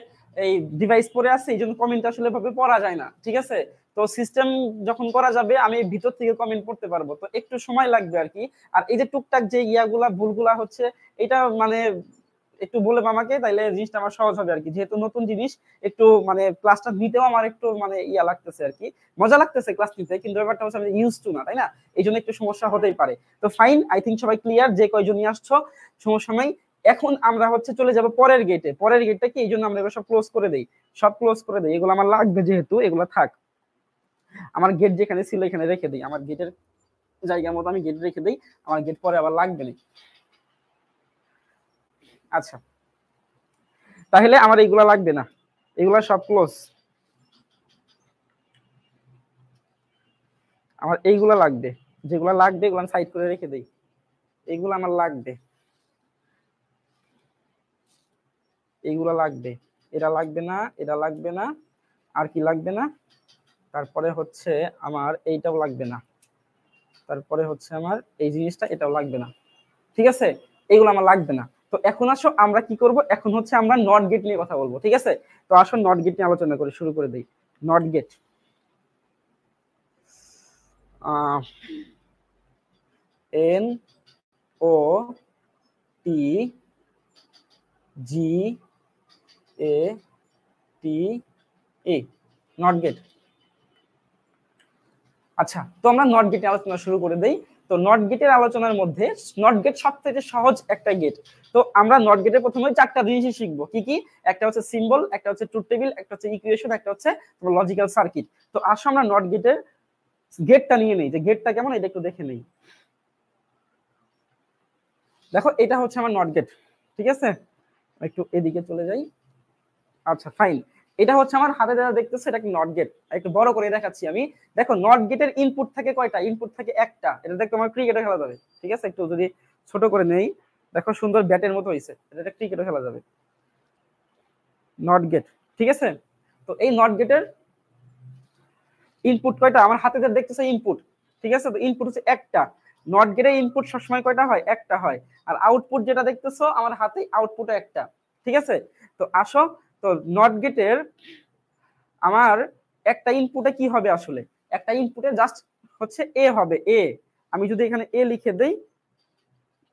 এই ডিভাইস পরে আছে এই জন্য কমেন্ট আসলে ভাবে পড়া যায় না ঠিক আছে তো সিস্টেম যখন করা যাবে আমি ভিতর থেকে কমেন্ট পড়তে পারবো তো একটু সময় লাগবে আর কি আর এই যে টুকটাক যে ইয়াগুলা ভুলগুলা হচ্ছে এটা মানে একটু বললাম আমাকে তাইলে জিনিসটা আমার সহজ হবে আর কি যেহেতু নতুন জিনিস একটু মানে ক্লাসটা নিতেও আমার একটু মানে ইয়া লাগতেছে আর কি মজা লাগতেছে ক্লাস নিতে কিন্তু ব্যাপারটা হচ্ছে আমি ইউজ টু না তাই না এই জন্য একটু সমস্যা হতেই পারে তো ফাইন আই থিঙ্ক সবাই ক্লিয়ার যে কয়জনই আসছো সমস্যা নাই এখন আমরা হচ্ছে চলে যাব পরের গেটে পরের গেটটা কি এই জন্য আমরা সব ক্লোজ করে দেই সব ক্লোজ করে দেই এগুলো আমার লাগবে যেহেতু এগুলো থাক আমার গেট যেখানে ছিল এখানে রেখে দিই আমার গেটের জায়গা মতো আমি গেট রেখে দিই আমার গেট পরে আবার লাগবে না আচ্ছা তাহলে আমার এইগুলা লাগবে না এগুলা সব ক্লোজ আমার এইগুলা লাগবে যেগুলা লাগবে এগুলো আমি সাইড করে রেখে দেই এইগুলো আমার লাগবে এইগুলা লাগবে এটা লাগবে না এটা লাগবে না আর কি লাগবে না তারপরে হচ্ছে আমার এইটাও লাগবে না তারপরে হচ্ছে আমার এই জিনিসটা এটাও লাগবে না ঠিক আছে এইগুলো আমার লাগবে না তো এখন আসো আমরা কি করব এখন হচ্ছে আমরা নট গেট নিয়ে কথা বলবো ঠিক আছে তো আসো নট গেট নিয়ে আলোচনা করে শুরু করে দিই not gate N O T G A T E not gate আচ্ছা তো আমরা নট গেট নিয়ে আলোচনা শুরু করে দেই তো নট গেটের আলোচনার মধ্যে নট গেট থেকে সহজ একটা গেট তো আমরা নট গেটের প্রথমে চারটা জিনিসই শিখবো কি কি একটা হচ্ছে সিম্বল একটা হচ্ছে ট্রুথ টেবিল একটা হচ্ছে ইকুয়েশন একটা হচ্ছে লজিক্যাল সার্কিট তো আসো আমরা নট গেটের গেটটা নিয়ে নেই যে গেটটা কেমন এটা একটু দেখে নেই দেখো এটা হচ্ছে আমার নট গেট ঠিক আছে একটু এদিকে চলে যাই আচ্ছা ফাইন এটা হচ্ছে আমার হাতে যারা দেখতেছে এটা নট গেট একটু বড় করে দেখাচ্ছি আমি দেখো নট গেটের ইনপুট থাকে কয়টা ইনপুট থাকে একটা এটা দেখো আমার ক্রিকেটে খেলা যাবে ঠিক আছে একটু যদি ছোট করে নেই দেখো সুন্দর ব্যাটের মতো হয়েছে এটা ক্রিকেটে খেলা যাবে নট গেট ঠিক আছে তো এই নট গেটের ইনপুট কয়টা আমার হাতে যারা দেখতেছে ইনপুট ঠিক আছে তো ইনপুট হচ্ছে একটা নট গেটের ইনপুট সবসময় কয়টা হয় একটা হয় আর আউটপুট যেটা দেখতেছো আমার হাতে আউটপুট একটা ঠিক আছে তো আসো তো নট গেটের আমার একটা ইনপুটে কি হবে আসলে একটা ইনপুটে জাস্ট হচ্ছে এ হবে এ আমি যদি এখানে এ লিখে দেই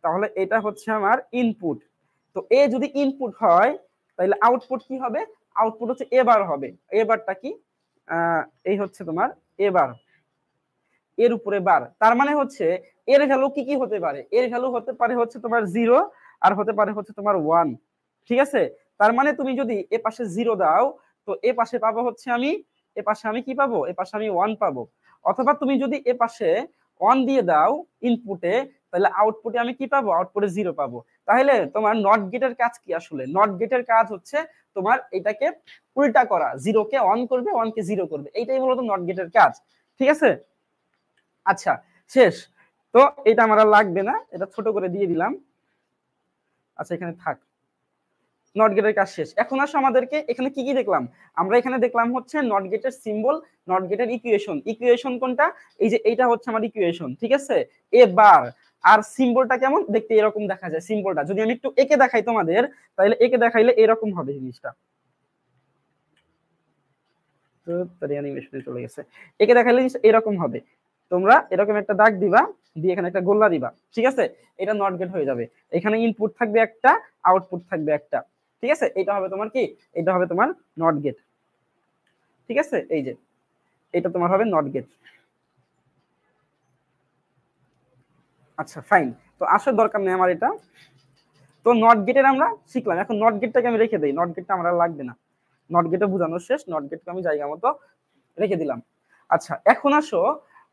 তাহলে এটা হচ্ছে আমার ইনপুট তো এ যদি ইনপুট হয় তাহলে আউটপুট কি হবে আউটপুট হচ্ছে এবার হবে এবারটা কি এই হচ্ছে তোমার এবার এর উপরে বার তার মানে হচ্ছে এর ভ্যালু কি কি হতে পারে এর ভ্যালু হতে পারে হচ্ছে তোমার জিরো আর হতে পারে হচ্ছে তোমার ওয়ান ঠিক আছে তার মানে তুমি যদি এ পাশে জিরো দাও তো এ পাশে পাবো হচ্ছে আমি এ পাশে আমি কি পাবো এ পাশে আমি ওয়ান পাবো অথবা তুমি যদি এ পাশে ওয়ান দিয়ে দাও ইনপুটে তাহলে আউটপুটে আমি কি পাবো আউটপুটে জিরো পাবো তাহলে তোমার নট গেটের কাজ কি আসলে নট গেটের কাজ হচ্ছে তোমার এটাকে উল্টা করা জিরো কে অন করবে ওয়ান কে জিরো করবে এইটাই মূলত নট গেটের কাজ ঠিক আছে আচ্ছা শেষ তো এটা আমার লাগবে না এটা ছোট করে দিয়ে দিলাম আচ্ছা এখানে থাক নট গেটের কাজ শেষ এখন আসো আমাদেরকে এখানে কি কি দেখলাম আমরা এখানে দেখলাম হচ্ছে নট গেটের সিম্বল নট গেটের ইকুয়েশন ইকুয়েশন কোনটা এই যে এইটা হচ্ছে আমার ইকুয়েশন ঠিক আছে এ বার আর সিম্বলটা কেমন দেখতে এরকম দেখা যায় সিম্বলটা যদি আমি একটু একে দেখাই তোমাদের তাহলে একে দেখাইলে এরকম হবে জিনিসটা চলে গেছে একে দেখাইলে এরকম হবে তোমরা এরকম একটা দাগ দিবা দিয়ে এখানে একটা গোল্লা দিবা ঠিক আছে এটা নট গেট হয়ে যাবে এখানে ইনপুট থাকবে একটা আউটপুট থাকবে একটা ঠিক আছে এটা হবে তোমার কি এটা হবে তোমার নট গেট ঠিক আছে এই যে এটা তোমার হবে নট গেট আচ্ছা ফাইন তো আসার দরকার নেই আমার এটা তো নট গেটের আমরা শিখলাম এখন নট গেটটাকে আমি রেখে দিই নট গেটটা আমার লাগবে না নট গেটে বোঝানো শেষ নট গেটকে আমি জায়গা মতো রেখে দিলাম আচ্ছা এখন আসো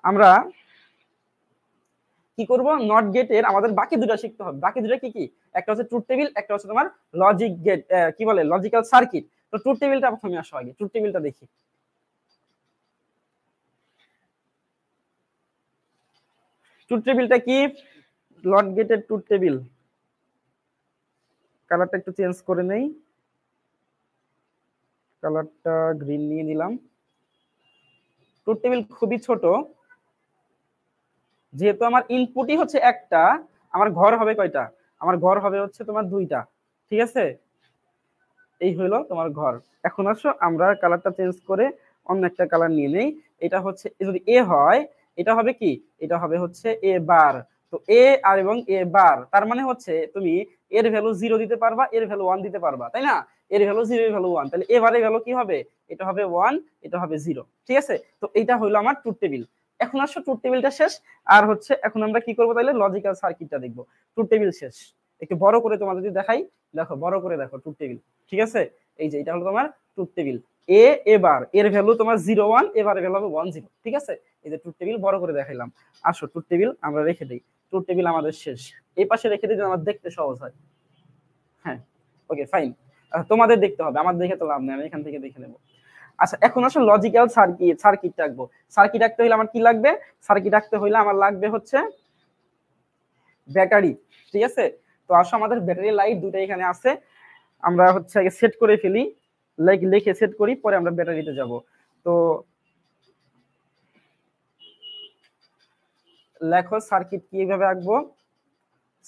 আমরা কি করব নট গেটের আমাদের বাকি দুটো শিখতে হবে বাকি দুটো কি কি একটা হচ্ছে ট্রুথ টেবিল একটা হচ্ছে তোমার লজিক গেট কি বলে লজিক্যাল সার্কিট তো ট্রুথ টেবিলটা প্রথমে আসো আগে ট্রুথ টেবিলটা দেখি ট্রুথ টেবিলটা কি লট গেটের ট্রুথ টেবিল কালারটা একটু চেঞ্জ করে নেই কালারটা গ্রিন নিয়ে নিলাম ট্রুথ টেবিল খুবই ছোট যেহেতু আমার ইনপুটই হচ্ছে একটা আমার ঘর হবে কয়টা আমার ঘর হবে হচ্ছে তোমার দুইটা ঠিক আছে এই হইলো তোমার ঘর এখন আসো আমরা কালারটা চেঞ্জ করে অন্য একটা কালার নিয়ে নেই এটা হচ্ছে যদি এ হয় এটা হবে কি এটা হবে হচ্ছে এ বার তো এ আর এবং এ বার তার মানে হচ্ছে তুমি এর ভ্যালু জিরো দিতে পারবা এর ভ্যালু ওয়ান দিতে পারবা তাই না এর ভ্যালু জিরো ভ্যালু ওয়ান তাহলে এবারের ভ্যালু কি হবে এটা হবে ওয়ান এটা হবে জিরো ঠিক আছে তো এটা হইলো আমার ট্রুথ টেবিল এখন আসো ট্রুথ টেবিলটা শেষ আর হচ্ছে এখন আমরা কি করবো তাহলে লজিক্যাল সার্কিটটা দেখবো ট্রুথ টেবিল শেষ একটু বড় করে তোমার যদি দেখাই দেখো বড় করে দেখো ট্রুথ টেবিল ঠিক আছে এই যে এটা হলো তোমার ট্রুথ টেবিল এ এবার এর ভ্যালু তোমার জিরো ওয়ান এবার ভ্যালু হবে ওয়ান জিরো ঠিক আছে এই যে ট্রুথ টেবিল বড় করে দেখাইলাম আসো ট্রুথ টেবিল আমরা রেখে দিই ট্রুথ টেবিল আমাদের শেষ এই পাশে রেখে দিই আমার দেখতে সহজ হয় হ্যাঁ ওকে ফাইন তোমাদের দেখতে হবে আমার দেখে তো লাভ নেই আমি এখান থেকে দেখে নেবো আচ্ছা এখন আসলে লজিক্যাল সার্কিট সার্কিট রাখবো সার্কিট আঁকতে হইলে আমার কি লাগবে সার্কিট আঁকতে হইলে আমার লাগবে হচ্ছে ব্যাটারি ঠিক আছে তো আসো আমাদের ব্যাটারি লাইট দুটো এখানে আছে আমরা হচ্ছে আগে সেট করে ফেলি লাইক লিখে সেট করি পরে আমরা ব্যাটারিতে যাব তো লেখো সার্কিট কিভাবে আঁকবো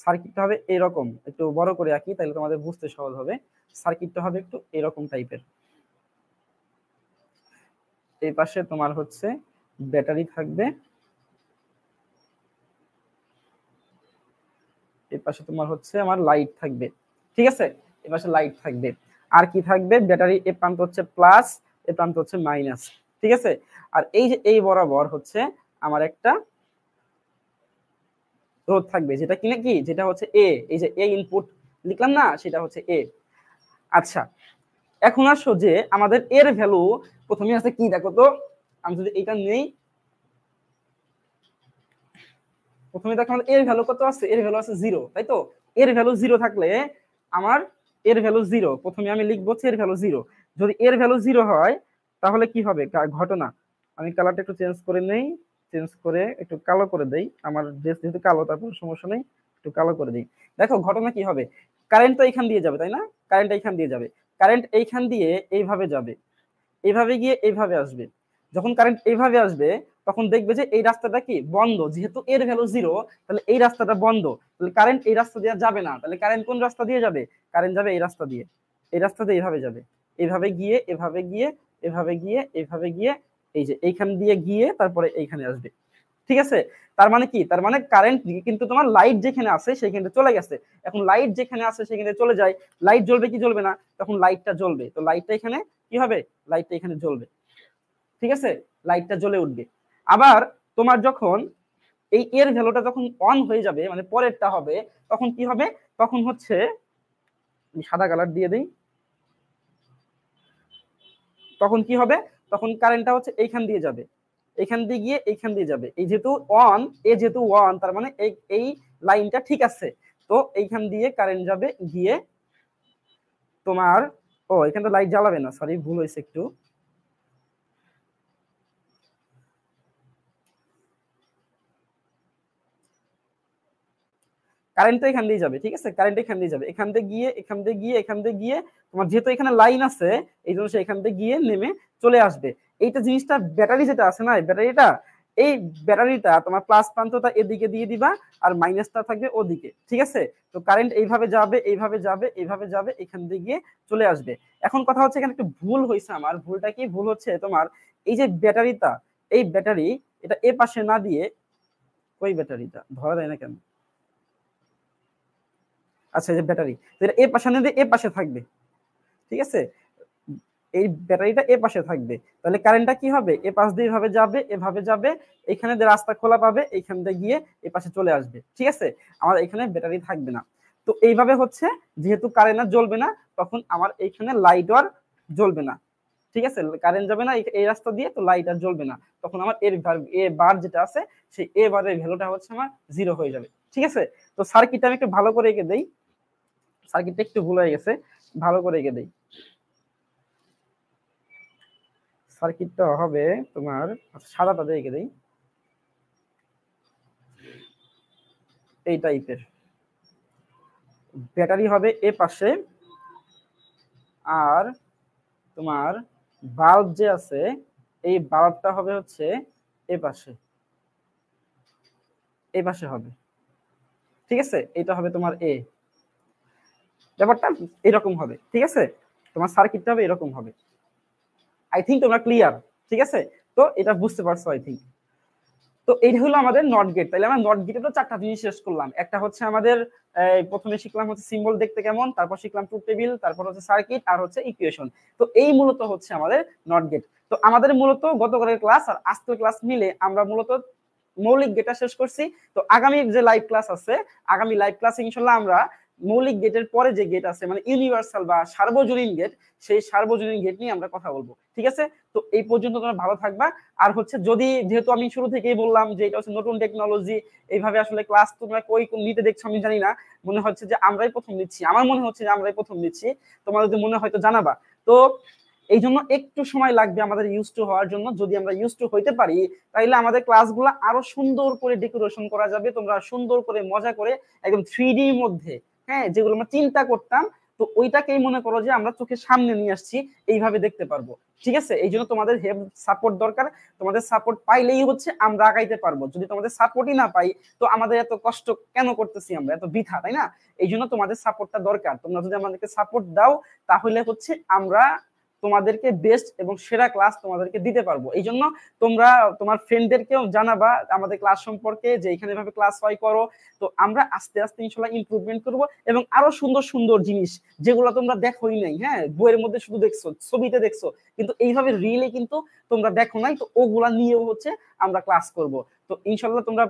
সার্কিটটা হবে এরকম একটু বড় করে আঁকি তাহলে তোমাদের বুঝতে সহজ হবে সার্কিটটা হবে একটু এরকম টাইপের এই পাশে তোমার হচ্ছে ব্যাটারি থাকবে এই পাশে তোমার হচ্ছে আমার লাইট থাকবে ঠিক আছে এই পাশে লাইট থাকবে আর কি থাকবে ব্যাটারি এ প্রান্ত হচ্ছে প্লাস এ প্রান্ত হচ্ছে মাইনাস ঠিক আছে আর এই যে এই বরাবর হচ্ছে আমার একটা রোধ থাকবে যেটা কিনা কি যেটা হচ্ছে এ এই যে এ ইনপুট লিখলাম না সেটা হচ্ছে এ আচ্ছা এখন আসো যে আমাদের এর ভ্যালু প্রথমে আছে কি দেখো তো আমি যদি এটা নেই প্রথমে দেখো আমাদের এর ভ্যালু কত আছে এর ভ্যালু আছে জিরো তাই তো এর ভ্যালু জিরো থাকলে আমার এর ভ্যালু জিরো প্রথমে আমি লিখবো এর ভ্যালু জিরো যদি এর ভ্যালু জিরো হয় তাহলে কি হবে ঘটনা আমি কালারটা একটু চেঞ্জ করে নেই চেঞ্জ করে একটু কালো করে দেই আমার ড্রেস যেহেতু কালো তারপর সমস্যা নেই একটু কালো করে দিই দেখো ঘটনা কি হবে কারেন্ট তো এখান দিয়ে যাবে তাই না কারেন্ট এখান দিয়ে যাবে কারেন্ট এইখান দিয়ে এইভাবে যাবে এইভাবে গিয়ে এইভাবে আসবে যখন কারেন্ট এইভাবে আসবে তখন দেখবে যে এই রাস্তাটা কি বন্ধ যেহেতু এর ভ্যালু জিরো তাহলে এই রাস্তাটা বন্ধ তাহলে কারেন্ট এই রাস্তা দিয়ে যাবে না তাহলে কারেন্ট কোন রাস্তা দিয়ে যাবে কারেন্ট যাবে এই রাস্তা দিয়ে এই রাস্তা দিয়ে এইভাবে যাবে এইভাবে গিয়ে এভাবে গিয়ে এভাবে গিয়ে এভাবে গিয়ে এই যে এইখান দিয়ে গিয়ে তারপরে এইখানে আসবে ঠিক আছে তার মানে কি তার মানে কারেন্ট কিন্তু তোমার লাইট যেখানে আছে সেখানে চলে গেছে এখন লাইট যেখানে আছে সেখানে চলে যায় লাইট জ্বলবে কি জ্বলবে না তখন লাইটটা জ্বলবে তো লাইটটা এখানে কি হবে লাইটটা এখানে জ্বলবে ঠিক আছে লাইটটা জ্বলে উঠবে আবার তোমার যখন এই এর ভ্যালুটা যখন অন হয়ে যাবে মানে পরেরটা হবে তখন কি হবে তখন হচ্ছে সাদা কালার দিয়ে দিই তখন কি হবে তখন কারেন্টটা হচ্ছে এইখান দিয়ে যাবে এখান দিয়ে গিয়ে এখান দিয়ে যাবে এই যেহেতু ওয়ান এ যেহেতু ওয়ান তার মানে এই লাইনটা ঠিক আছে তো এইখান দিয়ে কারেন্ট যাবে গিয়ে তোমার ও এখানে তো লাইট জ্বালাবে না সরি ভুল হয়েছে একটু কারেন্টটা এখান দিয়ে যাবে ঠিক আছে কারেন্ট এখান দিয়ে যাবে এখান থেকে গিয়ে এখান থেকে গিয়ে এখান থেকে গিয়ে তোমার যেহেতু এখানে লাইন আছে এই জন্য সে এখান থেকে গিয়ে নেমে চলে আসবে এইটা জিনিসটা ব্যাটারি যেটা আছে না ব্যাটারিটা এই ব্যাটারিটা তোমার প্লাস প্রান্তটা এদিকে দিয়ে দিবা আর মাইনাসটা থাকবে ওদিকে ঠিক আছে তো কারেন্ট এইভাবে যাবে এইভাবে যাবে এইভাবে যাবে এখান দিয়ে গিয়ে চলে আসবে এখন কথা হচ্ছে এখানে একটু ভুল হয়েছে আমার ভুলটা কি ভুল হচ্ছে তোমার এই যে ব্যাটারিটা এই ব্যাটারি এটা এ পাশে না দিয়ে ওই ব্যাটারিটা ধরা যায় না কেন আচ্ছা যে ব্যাটারি এটা এ পাশে আনলে এ পাশে থাকবে ঠিক আছে এই ব্যাটারিটা এ পাশে থাকবে তাহলে কারেন্টটা কি হবে এ পাশ দিয়ে এভাবে যাবে এভাবে যাবে এখানে রাস্তা খোলা পাবে এইখান দিয়ে গিয়ে এ পাশে চলে আসবে ঠিক আছে আমার এখানে ব্যাটারি থাকবে না তো এইভাবে হচ্ছে যেহেতু কারেন্ট আর জ্বলবে না তখন আমার এইখানে লাইট আর জ্বলবে না ঠিক আছে কারেন্ট যাবে না এই রাস্তা দিয়ে তো লাইট আর জ্বলবে না তখন আমার এর এ বার যেটা আছে সেই এ বারের ভ্যালুটা হচ্ছে আমার জিরো হয়ে যাবে ঠিক আছে তো সার্কিটটা আমি একটু ভালো করে এঁকে দেই সার্কিটটা একটু ভুল হয়ে গেছে ভালো করে এঁকে দেই সার্কিটটা হবে তোমার আচ্ছা, সাদা তাদের এঁকে দেই এই টাইপের ব্যাটারি হবে এ পাশে আর তোমার বাল্ব যে আছে এই বাল্বটা হবে হচ্ছে এ পাশে এ পাশে হবে ঠিক আছে এটা হবে তোমার এ ব্যাপারটা এরকম হবে ঠিক আছে তোমার সার্কিটটা হবে এরকম হবে আই থিঙ্ক তোমরা ক্লিয়ার ঠিক আছে তো এটা বুঝতে পারছো আই থিঙ্ক তো এটা হলো আমাদের নট গেট তাহলে আমরা নট গেটে তো চারটা জিনিস শেষ করলাম একটা হচ্ছে আমাদের প্রথমে শিখলাম হচ্ছে সিম্বল দেখতে কেমন তারপর শিখলাম ট্রুথ টেবিল তারপর হচ্ছে সার্কিট আর হচ্ছে ইকুয়েশন তো এই মূলত হচ্ছে আমাদের নট গেট তো আমাদের মূলত গতকালের ক্লাস আর আজকের ক্লাস মিলে আমরা মূলত মৌলিক গেটা শেষ করছি তো আগামী যে লাইভ ক্লাস আছে আগামী লাইভ ক্লাসে ইনশাল্লাহ আমরা মৌলিক গেটের পরে যে গেট আছে মানে ইউনিভার্সাল বা সার্বজনীন গেট সেই সার্বজনীন গেট নিয়ে আমরা কথা বলবো ঠিক আছে তো এই পর্যন্ত তোমরা ভালো থাকবা আর হচ্ছে যদি যেহেতু আমি শুরু থেকেই বললাম যে এটা হচ্ছে নতুন টেকনোলজি এইভাবে আসলে ক্লাস তোমরা কই কোন নিতে দেখছো আমি জানি না মনে হচ্ছে যে আমরাই প্রথম নিচ্ছি আমার মনে হচ্ছে যে আমরাই প্রথম নিচ্ছি তোমাদের যদি মনে হয়তো জানাবা তো এই জন্য একটু সময় লাগবে আমাদের ইউজ টু হওয়ার জন্য যদি আমরা ইউজ টু হইতে পারি তাহলে আমাদের ক্লাসগুলো আরো সুন্দর করে ডেকোরেশন করা যাবে তোমরা সুন্দর করে মজা করে একদম থ্রি মধ্যে হ্যাঁ যেগুলো আমরা চিন্তা করতাম তো ওইটাকেই মনে করো যে আমরা চোখের সামনে নিয়ে আসছি এইভাবে দেখতে পারবো ঠিক আছে এই জন্য তোমাদের হেল্প সাপোর্ট দরকার তোমাদের সাপোর্ট পাইলেই হচ্ছে আমরা আগাইতে পারবো যদি তোমাদের সাপোর্টই না পাই তো আমাদের এত কষ্ট কেন করতেছি আমরা এত বৃথা তাই না এই জন্য তোমাদের সাপোর্টটা দরকার তোমরা যদি আমাদেরকে সাপোর্ট দাও তাহলে হচ্ছে আমরা তোমাদেরকে বেস্ট এবং সেরা ক্লাস তোমাদেরকে দিতে পারবো এই জন্য তোমরা তোমার ফ্রেন্ডদেরকেও জানাবা আমাদের ক্লাস সম্পর্কে যে এখানে ভাবে ক্লাস হয় করো তো আমরা আস্তে আস্তে ইনশাল্লাহ ইমপ্রুভমেন্ট করব এবং আরো সুন্দর সুন্দর জিনিস যেগুলো তোমরা দেখোই নাই হ্যাঁ বইয়ের মধ্যে শুধু দেখছো ছবিতে দেখছো কিন্তু এইভাবে রিলে কিন্তু তোমরা দেখো নাই তো ওগুলা নিয়েও হচ্ছে আমরা ক্লাস করব তো ইনশাল্লাহ তোমরা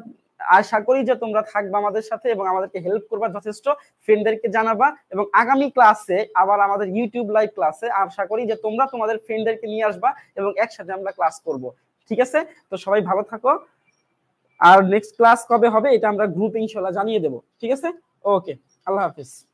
আশা করি যে তোমরা থাকবা আমাদের সাথে এবং আমাদেরকে হেল্প করবা যথেষ্ট ফ্রেন্ডদেরকে জানাবা এবং আগামী ক্লাসে আবার আমাদের ইউটিউব লাইভ ক্লাসে আশা করি যে তোমরা তোমাদের ফ্রেন্ডদেরকে নিয়ে আসবা এবং একসাথে আমরা ক্লাস করব ঠিক আছে তো সবাই ভালো থাকো আর নেক্সট ক্লাস কবে হবে এটা আমরা গ্রুপ ইনশাল্লাহ জানিয়ে দেব ঠিক আছে ওকে আল্লাহ হাফিজ